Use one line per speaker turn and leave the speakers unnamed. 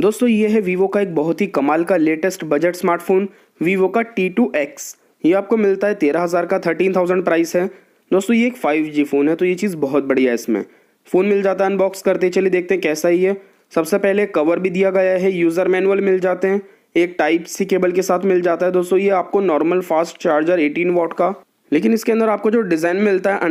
दोस्तों ये है वीवो का एक बहुत ही कमाल का लेटेस्ट बजट स्मार्टफोन वीवो का टी टू एक्स ये आपको मिलता है तेरह हज़ार का थर्टीन थाउजेंड प्राइस है दोस्तों ये एक फाइव जी फ़ोन है तो ये चीज़ बहुत बढ़िया है इसमें फ़ोन मिल जाता है अनबॉक्स करते चलिए देखते हैं कैसा ही है सबसे पहले कवर भी दिया गया है यूज़र मैनुअल मिल जाते हैं एक टाइप सी केबल के साथ मिल जाता है दोस्तों ये आपको normal fast charger eighteen watt का लेकिन इसके अंदर आपको जो डिज़ाइन मिलता है